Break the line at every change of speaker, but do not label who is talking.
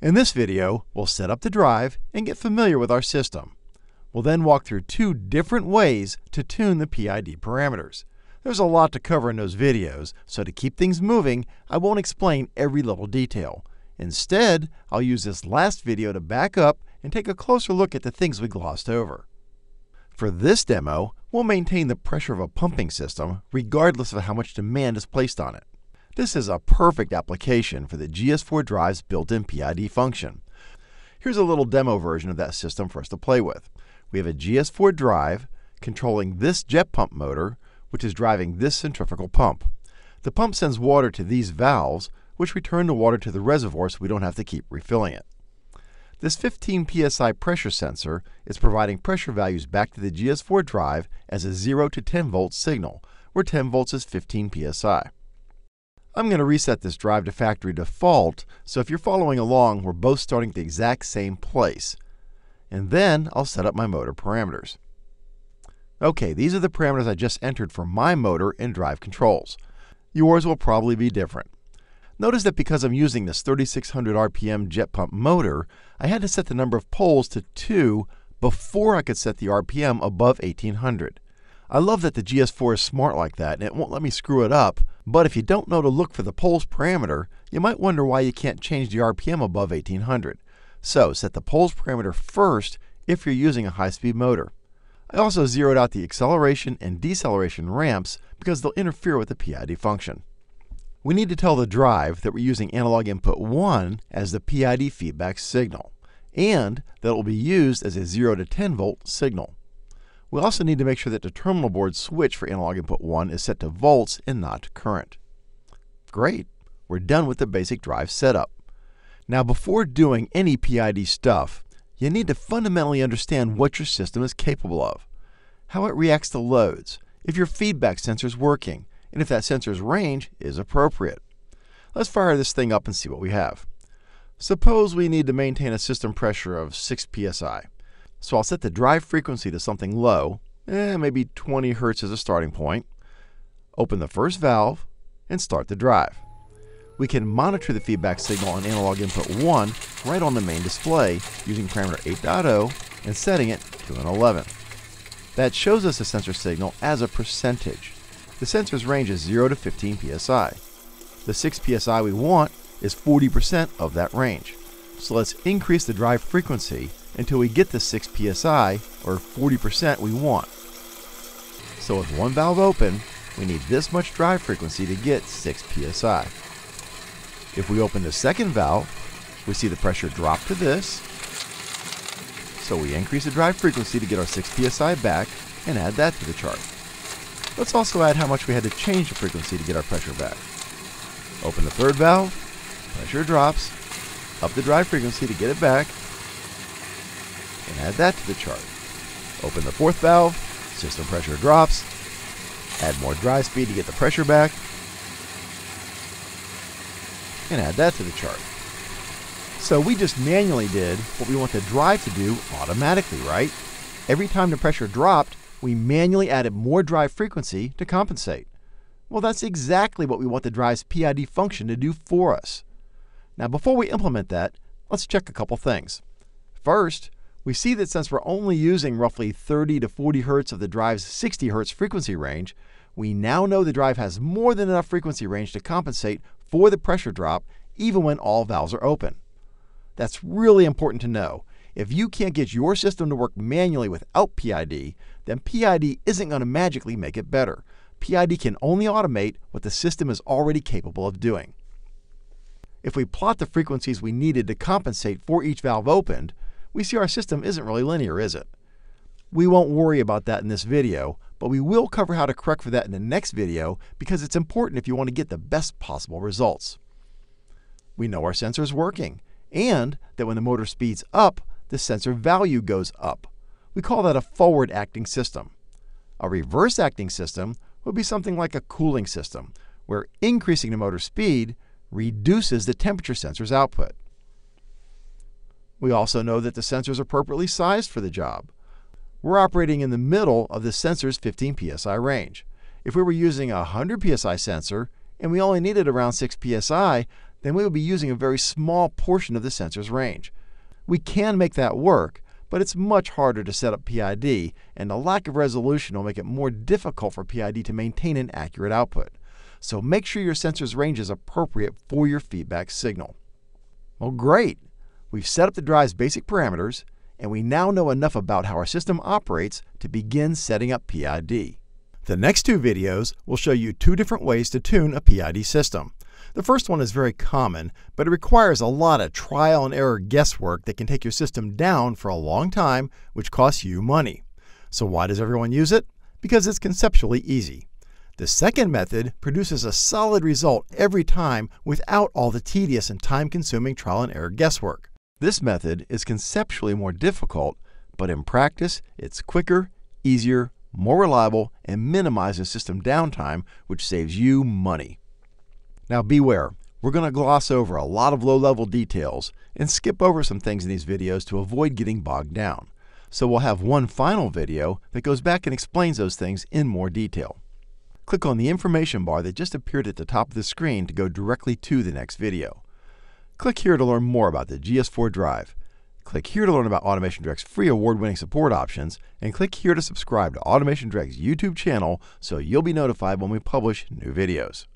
In this video, we'll set up the drive and get familiar with our system. We'll then walk through two different ways to tune the PID parameters. There's a lot to cover in those videos, so to keep things moving, I won't explain every little detail. Instead, I'll use this last video to back up and take a closer look at the things we glossed over. For this demo, we'll maintain the pressure of a pumping system regardless of how much demand is placed on it. This is a perfect application for the GS4 drive's built-in PID function. Here's a little demo version of that system for us to play with. We have a GS4 drive controlling this jet pump motor, which is driving this centrifugal pump. The pump sends water to these valves, which return the water to the reservoir so we don't have to keep refilling it. This 15 psi pressure sensor is providing pressure values back to the GS4 drive as a 0 to 10 volt signal, where 10 volts is 15 psi. I'm going to reset this drive to factory default, so if you're following along, we're both starting at the exact same place. And then I'll set up my motor parameters. Okay, these are the parameters I just entered for my motor and drive controls. Yours will probably be different. Notice that because I'm using this 3600 RPM jet pump motor, I had to set the number of poles to 2 before I could set the RPM above 1800. I love that the GS4 is smart like that and it won't let me screw it up but if you don't know to look for the pulse parameter, you might wonder why you can't change the RPM above 1800. So set the pulse parameter first if you're using a high-speed motor. I also zeroed out the acceleration and deceleration ramps because they'll interfere with the PID function. We need to tell the drive that we're using analog input 1 as the PID feedback signal, and that it will be used as a 0 to 10 volt signal. We also need to make sure that the terminal board switch for analog input 1 is set to volts and not current. Great, we're done with the basic drive setup. Now before doing any PID stuff, you need to fundamentally understand what your system is capable of, how it reacts to loads, if your feedback sensor is working, and if that sensor's range is appropriate. Let's fire this thing up and see what we have. Suppose we need to maintain a system pressure of 6 psi. So I'll set the drive frequency to something low, eh, maybe 20 Hz as a starting point. Open the first valve and start the drive. We can monitor the feedback signal on analog input 1 right on the main display using parameter 8.0 and setting it to an 11. That shows us the sensor signal as a percentage. The sensor's range is 0 to 15 psi. The 6 psi we want is 40% of that range. So let's increase the drive frequency until we get the 6 psi or 40% we want. So with one valve open, we need this much drive frequency to get 6 psi. If we open the second valve, we see the pressure drop to this, so we increase the drive frequency to get our 6 psi back and add that to the chart. Let's also add how much we had to change the frequency to get our pressure back. Open the third valve, pressure drops, up the drive frequency to get it back, and add that to the chart. Open the fourth valve, system pressure drops, add more drive speed to get the pressure back, and add that to the chart. So we just manually did what we want the drive to do automatically, right? Every time the pressure dropped, we manually added more drive frequency to compensate. Well, that's exactly what we want the drive's PID function to do for us. Now, before we implement that, let's check a couple things. First, we see that since we're only using roughly 30 to 40 hertz of the drive's 60 hertz frequency range, we now know the drive has more than enough frequency range to compensate for the pressure drop even when all valves are open. That's really important to know. If you can't get your system to work manually without PID, then PID isn't going to magically make it better. PID can only automate what the system is already capable of doing. If we plot the frequencies we needed to compensate for each valve opened, we see our system isn't really linear, is it? We won't worry about that in this video, but we will cover how to correct for that in the next video because it's important if you want to get the best possible results. We know our sensor is working and that when the motor speeds up, the sensor value goes up. We call that a forward acting system. A reverse acting system would be something like a cooling system, where increasing the motor speed reduces the temperature sensor's output. We also know that the sensor is appropriately sized for the job. We're operating in the middle of the sensor's 15 psi range. If we were using a 100 psi sensor and we only needed around 6 psi, then we would be using a very small portion of the sensor's range. We can make that work, but it's much harder to set up PID, and the lack of resolution will make it more difficult for PID to maintain an accurate output. So make sure your sensor's range is appropriate for your feedback signal. Well, great! We've set up the drive's basic parameters, and we now know enough about how our system operates to begin setting up PID. The next two videos will show you two different ways to tune a PID system. The first one is very common, but it requires a lot of trial and error guesswork that can take your system down for a long time, which costs you money. So why does everyone use it? Because it's conceptually easy. The second method produces a solid result every time without all the tedious and time-consuming trial and error guesswork. This method is conceptually more difficult, but in practice, it's quicker, easier, more reliable, and minimizes system downtime, which saves you money. Now beware, we're going to gloss over a lot of low-level details and skip over some things in these videos to avoid getting bogged down. So we'll have one final video that goes back and explains those things in more detail. Click on the information bar that just appeared at the top of the screen to go directly to the next video. Click here to learn more about the GS4 Drive. Click here to learn about Automation Direct's free award-winning support options, and click here to subscribe to Automation Direct's YouTube channel so you'll be notified when we publish new videos.